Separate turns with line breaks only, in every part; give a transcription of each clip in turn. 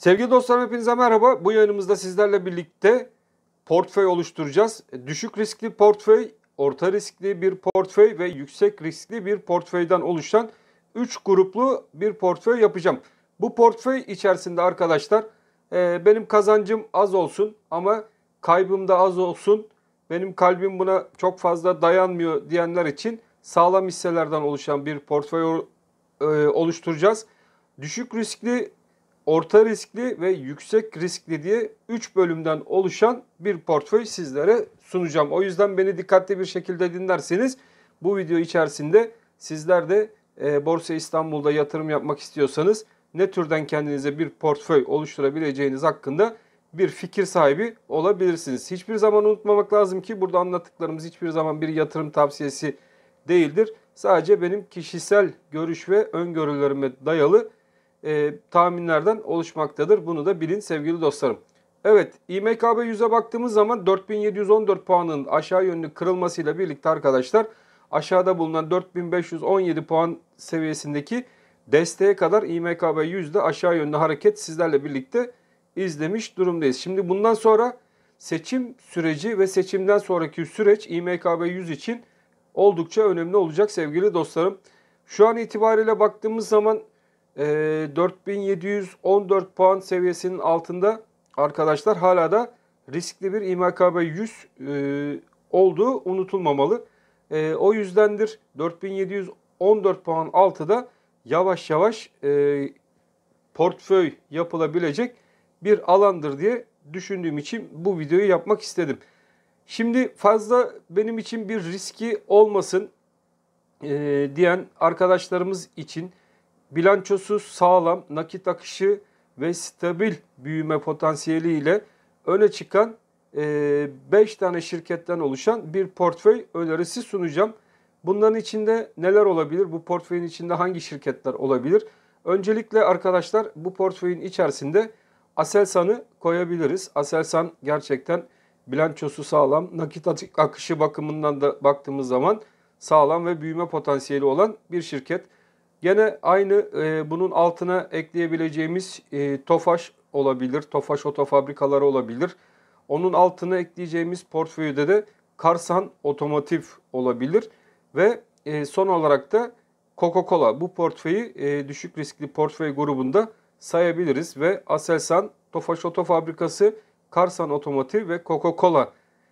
Sevgili dostlarım hepinize merhaba. Bu yayınımızda sizlerle birlikte portföy oluşturacağız. E, düşük riskli portföy, orta riskli bir portföy ve yüksek riskli bir portföyden oluşan 3 gruplu bir portföy yapacağım. Bu portföy içerisinde arkadaşlar e, benim kazancım az olsun ama kaybım da az olsun. Benim kalbim buna çok fazla dayanmıyor diyenler için sağlam hisselerden oluşan bir portföy e, oluşturacağız. Düşük riskli orta riskli ve yüksek riskli diye 3 bölümden oluşan bir portföy sizlere sunacağım. O yüzden beni dikkatli bir şekilde dinlerseniz bu video içerisinde sizler de e, Borsa İstanbul'da yatırım yapmak istiyorsanız ne türden kendinize bir portföy oluşturabileceğiniz hakkında bir fikir sahibi olabilirsiniz. Hiçbir zaman unutmamak lazım ki burada anlattıklarımız hiçbir zaman bir yatırım tavsiyesi değildir. Sadece benim kişisel görüş ve öngörülerime dayalı e, tahminlerden oluşmaktadır. Bunu da bilin sevgili dostlarım. Evet İMKB 100'e baktığımız zaman 4714 puanın aşağı yönlü kırılmasıyla birlikte arkadaşlar aşağıda bulunan 4517 puan seviyesindeki desteğe kadar İMKB 100'de aşağı yönlü hareket sizlerle birlikte izlemiş durumdayız. Şimdi bundan sonra seçim süreci ve seçimden sonraki süreç İMKB 100 için oldukça önemli olacak sevgili dostlarım. Şu an itibariyle baktığımız zaman e, ee, 4714 puan seviyesinin altında arkadaşlar hala da riskli bir İMKB 100 e, olduğu unutulmamalı. E, o yüzdendir 4714 puan altı da yavaş yavaş e, portföy yapılabilecek bir alandır diye düşündüğüm için bu videoyu yapmak istedim. Şimdi fazla benim için bir riski olmasın e, diyen arkadaşlarımız için Bilançosu sağlam, nakit akışı ve stabil büyüme potansiyeli ile öne çıkan 5 e, tane şirketten oluşan bir portföy önerisi sunacağım. Bunların içinde neler olabilir? Bu portföyün içinde hangi şirketler olabilir? Öncelikle arkadaşlar bu portföyün içerisinde Aselsan'ı koyabiliriz. Aselsan gerçekten bilançosu sağlam, nakit akışı bakımından da baktığımız zaman sağlam ve büyüme potansiyeli olan bir şirket. Gene aynı e, bunun altına ekleyebileceğimiz e, Tofaş olabilir. Tofaş otofabrikaları olabilir. Onun altına ekleyeceğimiz portföyde de Karsan Otomotiv olabilir. Ve e, son olarak da Coca-Cola bu portföyü e, düşük riskli portföy grubunda sayabiliriz. Ve Aselsan, Tofaş Otofabrikası, Karsan Otomotiv ve Coca-Cola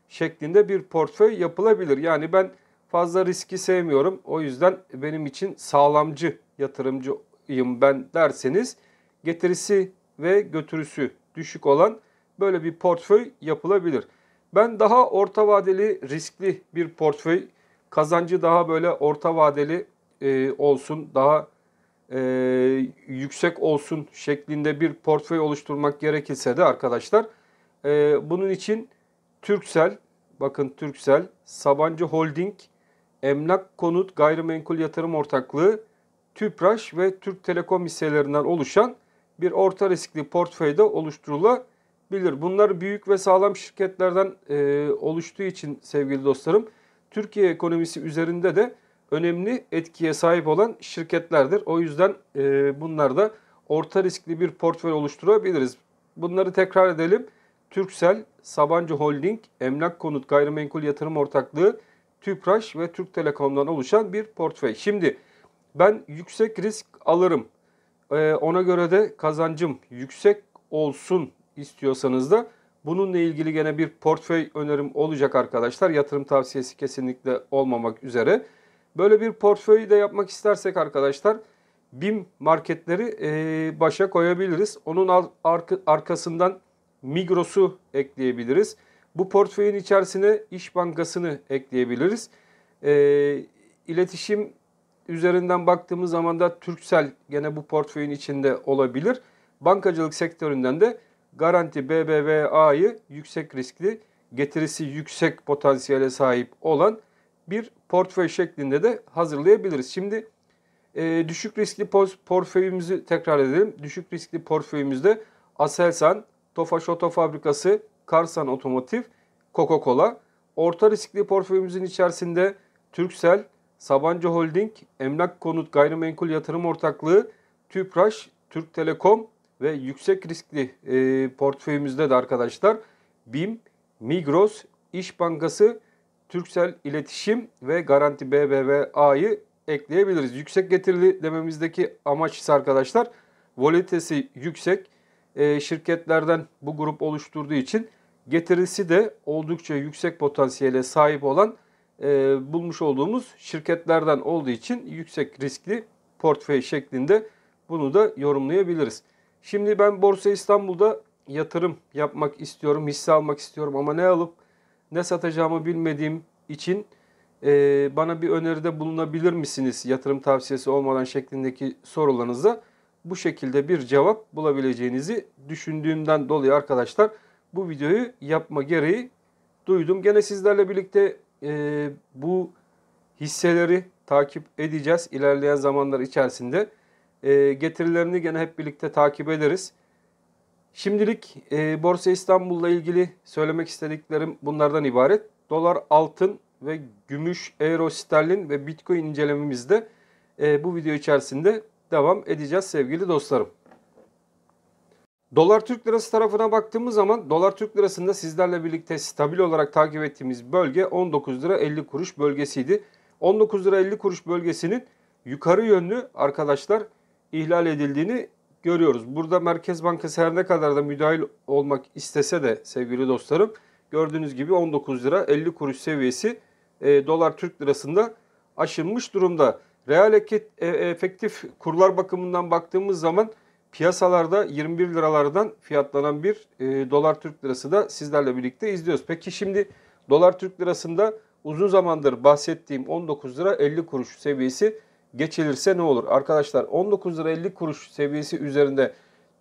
şeklinde bir portföy yapılabilir. Yani ben fazla riski sevmiyorum. O yüzden benim için sağlamcı yatırımcıyım ben derseniz getirisi ve götürüsü düşük olan böyle bir portföy yapılabilir. Ben daha orta vadeli riskli bir portföy kazancı daha böyle orta vadeli e, olsun daha e, yüksek olsun şeklinde bir portföy oluşturmak gerekirse de arkadaşlar e, bunun için Türksel bakın Türksel Sabancı Holding Emlak Konut Gayrimenkul Yatırım Ortaklığı, TÜPRAŞ ve Türk Telekom hisselerinden oluşan bir orta riskli portföyde oluşturulabilir. Bunlar büyük ve sağlam şirketlerden e, oluştuğu için sevgili dostlarım Türkiye ekonomisi üzerinde de önemli etkiye sahip olan şirketlerdir. O yüzden e, bunlar da orta riskli bir portföy oluşturabiliriz. Bunları tekrar edelim. Türksel, Sabancı Holding, Emlak Konut Gayrimenkul Yatırım Ortaklığı, TÜPRAŞ ve Türk Telekom'dan oluşan bir portföy. Şimdi ben yüksek risk alırım. Ee, ona göre de kazancım yüksek olsun istiyorsanız da bununla ilgili gene bir portföy önerim olacak arkadaşlar. Yatırım tavsiyesi kesinlikle olmamak üzere. Böyle bir portföyü de yapmak istersek arkadaşlar BİM marketleri e, başa koyabiliriz. Onun ar arkasından Migros'u ekleyebiliriz. Bu portföyün içerisine İş Bankası'nı ekleyebiliriz. E, iletişim üzerinden baktığımız zaman da Türksel gene bu portföyün içinde olabilir. Bankacılık sektöründen de Garanti BBVA'yı yüksek riskli, getirisi yüksek potansiyele sahip olan bir portföy şeklinde de hazırlayabiliriz. Şimdi e, düşük riskli portföyümüzü tekrar edelim. Düşük riskli portföyümüzde Aselsan, Tofaş Oto Fabrikası, Karsan Otomotiv, Coca-Cola. Orta riskli portföyümüzün içerisinde Türksel, Sabancı Holding, Emlak Konut Gayrimenkul Yatırım Ortaklığı, TÜPRAŞ, Türk Telekom ve yüksek riskli e, portföyümüzde de arkadaşlar BİM, Migros, İş Bankası, Türksel İletişim ve Garanti BBVA'yı ekleyebiliriz. Yüksek getirili dememizdeki amaç ise arkadaşlar volatilitesi yüksek e, şirketlerden bu grup oluşturduğu için getirisi de oldukça yüksek potansiyele sahip olan e, bulmuş olduğumuz şirketlerden olduğu için yüksek riskli portföy şeklinde bunu da yorumlayabiliriz. Şimdi ben Borsa İstanbul'da yatırım yapmak istiyorum, hisse almak istiyorum ama ne alıp ne satacağımı bilmediğim için e, bana bir öneride bulunabilir misiniz yatırım tavsiyesi olmadan şeklindeki sorularınıza bu şekilde bir cevap bulabileceğinizi düşündüğümden dolayı arkadaşlar bu videoyu yapma gereği duydum. Gene sizlerle birlikte e, bu hisseleri takip edeceğiz ilerleyen zamanlar içerisinde. E, getirilerini gene hep birlikte takip ederiz. Şimdilik e, Borsa İstanbul'la ilgili söylemek istediklerim bunlardan ibaret. Dolar, altın ve gümüş, euro, sterlin ve bitcoin incelememizde e, bu video içerisinde devam edeceğiz sevgili dostlarım. Dolar Türk Lirası tarafına baktığımız zaman dolar Türk Lirası'nda sizlerle birlikte stabil olarak takip ettiğimiz bölge 19 lira 50 kuruş bölgesiydi. 19 lira 50 kuruş bölgesinin yukarı yönlü arkadaşlar ihlal edildiğini görüyoruz. Burada Merkez Bankası her ne kadar da müdahil olmak istese de sevgili dostlarım gördüğünüz gibi 19 lira 50 kuruş seviyesi e, dolar Türk Lirası'nda aşılmış durumda. Reel e, efektif kurlar bakımından baktığımız zaman piyasalarda 21 liralardan fiyatlanan bir e, dolar Türk lirası da sizlerle birlikte izliyoruz. Peki şimdi dolar Türk lirasında uzun zamandır bahsettiğim 19 lira 50 kuruş seviyesi geçilirse ne olur? Arkadaşlar 19 lira 50 kuruş seviyesi üzerinde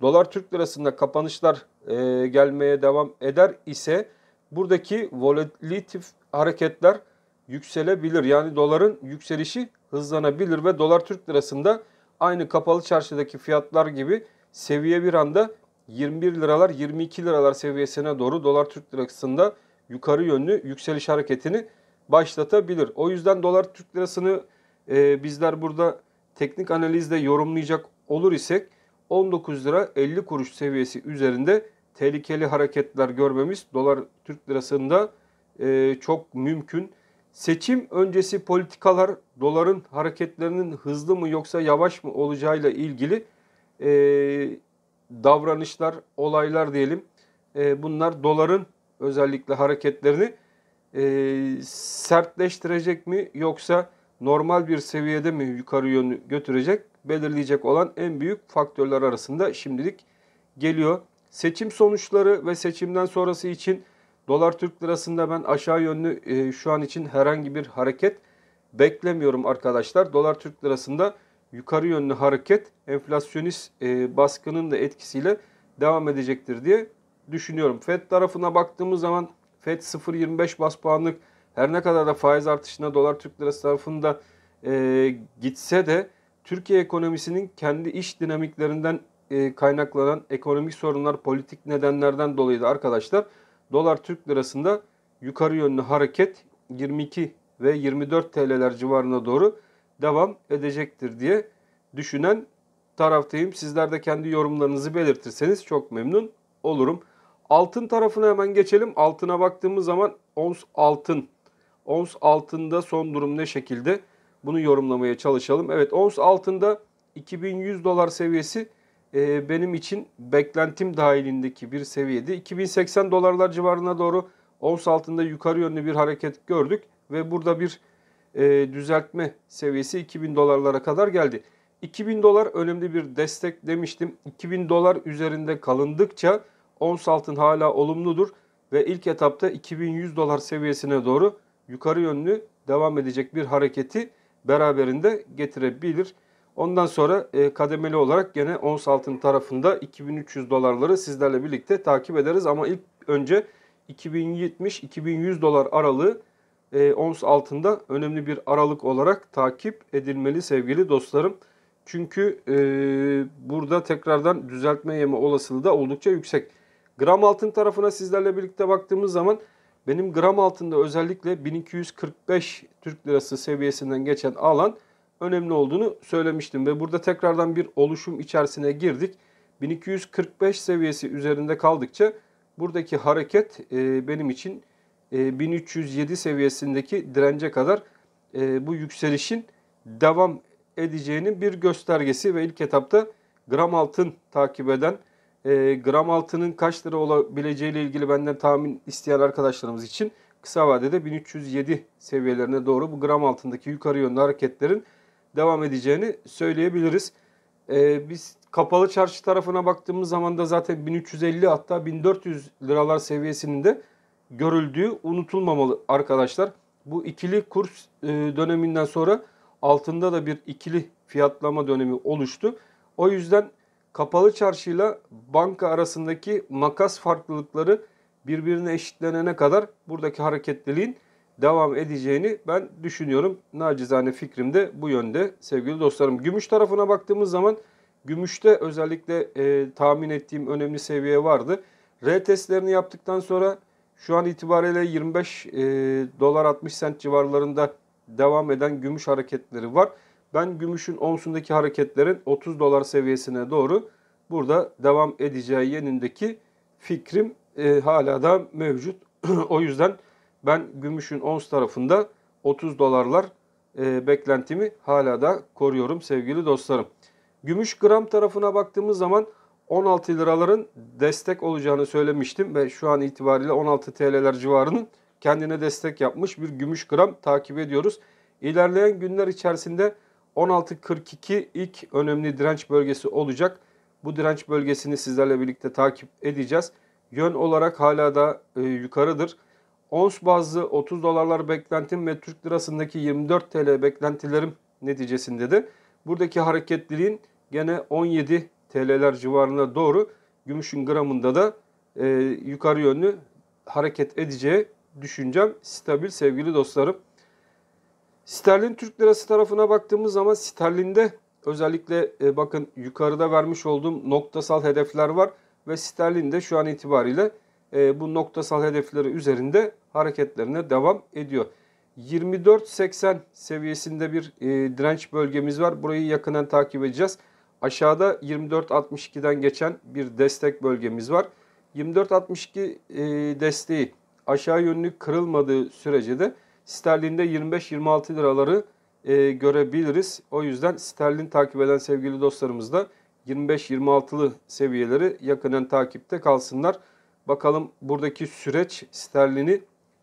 dolar Türk lirasında kapanışlar e, gelmeye devam eder ise buradaki volatilitif hareketler yükselebilir. Yani doların yükselişi hızlanabilir ve dolar Türk lirasında aynı kapalı çarşıdaki fiyatlar gibi seviye bir anda 21 liralar 22 liralar seviyesine doğru dolar Türk lirasında yukarı yönlü yükseliş hareketini başlatabilir. O yüzden dolar Türk lirasını e, bizler burada teknik analizde yorumlayacak olur isek 19 lira 50 kuruş seviyesi üzerinde tehlikeli hareketler görmemiz dolar Türk lirasında e, çok mümkün. Seçim öncesi politikalar doların hareketlerinin hızlı mı yoksa yavaş mı olacağıyla ilgili e, davranışlar, olaylar diyelim. E, bunlar doların özellikle hareketlerini e, sertleştirecek mi yoksa normal bir seviyede mi yukarı yönü götürecek belirleyecek olan en büyük faktörler arasında şimdilik geliyor. Seçim sonuçları ve seçimden sonrası için Dolar Türk lirasında ben aşağı yönlü e, şu an için herhangi bir hareket beklemiyorum arkadaşlar. Dolar Türk lirasında yukarı yönlü hareket enflasyonist e, baskının da etkisiyle devam edecektir diye düşünüyorum. Fed tarafına baktığımız zaman Fed 0.25 bas puanlık her ne kadar da faiz artışına dolar Türk lirası tarafında e, gitse de Türkiye ekonomisinin kendi iş dinamiklerinden e, kaynaklanan ekonomik sorunlar politik nedenlerden dolayı da arkadaşlar dolar Türk lirasında yukarı yönlü hareket 22 ve 24 TL'ler civarına doğru devam edecektir diye düşünen taraftayım. Sizler de kendi yorumlarınızı belirtirseniz çok memnun olurum. Altın tarafına hemen geçelim. Altına baktığımız zaman ons altın. Ons altında son durum ne şekilde? Bunu yorumlamaya çalışalım. Evet ons altında 2100 dolar seviyesi e, benim için beklentim dahilindeki bir seviyedi. 2080 dolarlar civarına doğru ons altında yukarı yönlü bir hareket gördük ve burada bir e, düzeltme seviyesi 2000 dolarlara kadar geldi. 2000 dolar önemli bir destek demiştim. 2000 dolar üzerinde kalındıkça ons altın hala olumludur ve ilk etapta 2100 dolar seviyesine doğru yukarı yönlü devam edecek bir hareketi beraberinde getirebilir. Ondan sonra e, kademeli olarak gene ons altın tarafında 2300 dolarları sizlerle birlikte takip ederiz. Ama ilk önce 2070-2100 dolar aralığı e, ons altında önemli bir aralık olarak takip edilmeli sevgili dostlarım. Çünkü e, burada tekrardan düzeltme yeme olasılığı da oldukça yüksek. Gram altın tarafına sizlerle birlikte baktığımız zaman benim gram altında özellikle 1245 Türk lirası seviyesinden geçen alan önemli olduğunu söylemiştim ve burada tekrardan bir oluşum içerisine girdik. 1245 seviyesi üzerinde kaldıkça buradaki hareket e, benim için e, 1307 seviyesindeki dirence kadar e, bu yükselişin devam edeceğinin bir göstergesi ve ilk etapta gram altın takip eden e, gram altının kaç lira olabileceği ile ilgili benden tahmin isteyen arkadaşlarımız için kısa vadede 1307 seviyelerine doğru bu gram altındaki yukarı yönlü hareketlerin devam edeceğini söyleyebiliriz. E, biz kapalı çarşı tarafına baktığımız zaman da zaten 1350 hatta 1400 liralar seviyesinin de görüldüğü unutulmamalı arkadaşlar. Bu ikili kurs e, döneminden sonra altında da bir ikili fiyatlama dönemi oluştu. O yüzden kapalı çarşıyla banka arasındaki makas farklılıkları birbirine eşitlenene kadar buradaki hareketliliğin devam edeceğini ben düşünüyorum. Nacizane fikrim de bu yönde sevgili dostlarım. Gümüş tarafına baktığımız zaman gümüşte özellikle e, tahmin ettiğim önemli seviye vardı. R testlerini yaptıktan sonra şu an itibariyle 25 e, dolar 60 cent civarlarında devam eden gümüş hareketleri var. Ben gümüşün onsundaki hareketlerin 30 dolar seviyesine doğru burada devam edeceği yönündeki fikrim e, hala da mevcut. o yüzden ben gümüşün ons tarafında 30 dolarlar e, beklentimi hala da koruyorum sevgili dostlarım. Gümüş gram tarafına baktığımız zaman 16 liraların destek olacağını söylemiştim ve şu an itibariyle 16 TL'ler civarının kendine destek yapmış bir gümüş gram takip ediyoruz. İlerleyen günler içerisinde 16.42 ilk önemli direnç bölgesi olacak. Bu direnç bölgesini sizlerle birlikte takip edeceğiz. Yön olarak hala da e, yukarıdır. Ons bazlı 30 dolarlar beklentim ve Türk lirasındaki 24 TL beklentilerim neticesinde de buradaki hareketliliğin gene 17 TL'ler civarına doğru gümüşün gramında da e, yukarı yönlü hareket edeceği düşüncem stabil sevgili dostlarım. Sterlin Türk lirası tarafına baktığımız zaman sterlinde özellikle e, bakın yukarıda vermiş olduğum noktasal hedefler var ve sterlinde şu an itibariyle e, bu noktasal hedefleri üzerinde hareketlerine devam ediyor. 24.80 seviyesinde bir e, direnç bölgemiz var. Burayı yakından takip edeceğiz. Aşağıda 24.62'den geçen bir destek bölgemiz var. 24.62 e, desteği aşağı yönlü kırılmadığı sürece de sterlinde 25-26 liraları e, görebiliriz. O yüzden sterlin takip eden sevgili dostlarımız da 25-26'lı seviyeleri yakından takipte kalsınlar. Bakalım buradaki süreç sterlini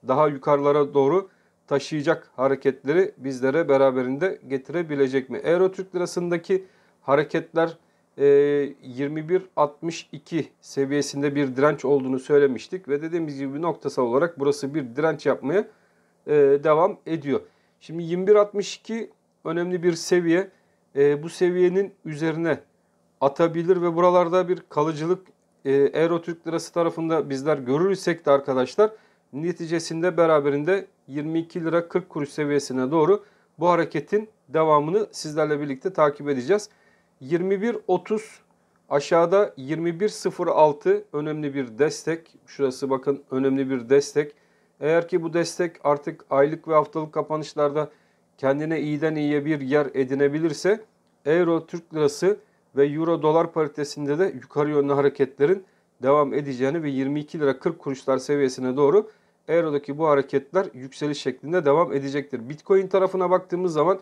daha yukarılara doğru taşıyacak hareketleri bizlere beraberinde getirebilecek mi? Euro Türk Lirası'ndaki hareketler e, 21.62 seviyesinde bir direnç olduğunu söylemiştik ve dediğimiz gibi noktasal olarak burası bir direnç yapmaya e, devam ediyor. Şimdi 21.62 önemli bir seviye. E, bu seviyenin üzerine atabilir ve buralarda bir kalıcılık Euro ee, Türk Lirası tarafında bizler görürsek de arkadaşlar neticesinde beraberinde 22 lira 40 kuruş seviyesine doğru bu hareketin devamını sizlerle birlikte takip edeceğiz. 21.30 aşağıda 21.06 önemli bir destek. Şurası bakın önemli bir destek. Eğer ki bu destek artık aylık ve haftalık kapanışlarda kendine iyiden iyiye bir yer edinebilirse Euro Türk Lirası ve euro dolar paritesinde de yukarı yönlü hareketlerin devam edeceğini ve 22 lira 40 kuruşlar seviyesine doğru Euro'daki bu hareketler yükseliş şeklinde devam edecektir. Bitcoin tarafına baktığımız zaman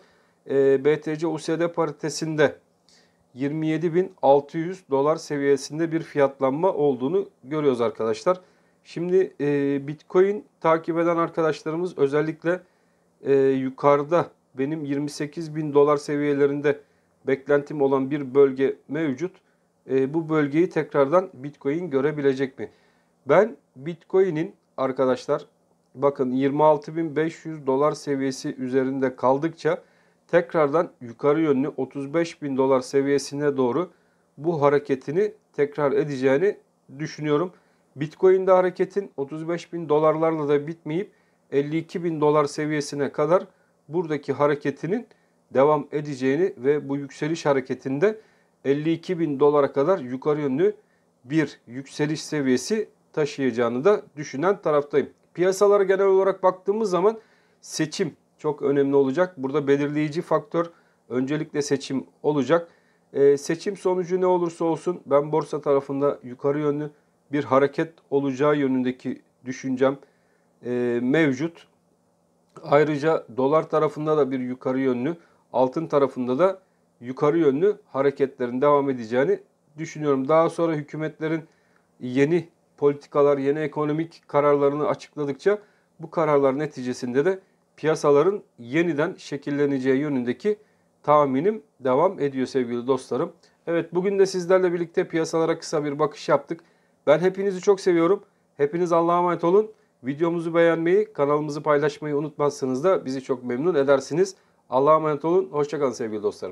e, BTC USD paritesinde 27.600 dolar seviyesinde bir fiyatlanma olduğunu görüyoruz arkadaşlar. Şimdi e, Bitcoin takip eden arkadaşlarımız özellikle e, yukarıda benim 28.000 dolar seviyelerinde beklentim olan bir bölge mevcut. E, bu bölgeyi tekrardan Bitcoin görebilecek mi? Ben Bitcoin'in arkadaşlar bakın 26.500 dolar seviyesi üzerinde kaldıkça tekrardan yukarı yönlü 35.000 dolar seviyesine doğru bu hareketini tekrar edeceğini düşünüyorum. Bitcoin'de hareketin 35.000 dolarlarla da bitmeyip 52.000 dolar seviyesine kadar buradaki hareketinin devam edeceğini ve bu yükseliş hareketinde 52 bin dolara kadar yukarı yönlü bir yükseliş seviyesi taşıyacağını da düşünen taraftayım. Piyasalara genel olarak baktığımız zaman seçim çok önemli olacak. Burada belirleyici faktör öncelikle seçim olacak. Ee, seçim sonucu ne olursa olsun ben borsa tarafında yukarı yönlü bir hareket olacağı yönündeki düşüncem e, mevcut. Ayrıca dolar tarafında da bir yukarı yönlü altın tarafında da yukarı yönlü hareketlerin devam edeceğini düşünüyorum. Daha sonra hükümetlerin yeni politikalar, yeni ekonomik kararlarını açıkladıkça bu kararlar neticesinde de piyasaların yeniden şekilleneceği yönündeki tahminim devam ediyor sevgili dostlarım. Evet bugün de sizlerle birlikte piyasalara kısa bir bakış yaptık. Ben hepinizi çok seviyorum. Hepiniz Allah'a emanet olun. Videomuzu beğenmeyi, kanalımızı paylaşmayı unutmazsanız da bizi çok memnun edersiniz. Allah'a emanet olun. Hoşçakalın sevgili dostlarım.